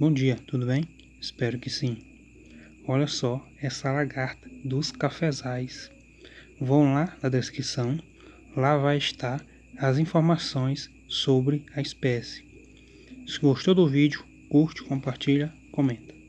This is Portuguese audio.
Bom dia, tudo bem? Espero que sim. Olha só essa lagarta dos cafezais. Vão lá na descrição, lá vai estar as informações sobre a espécie. Se gostou do vídeo, curte, compartilha, comenta.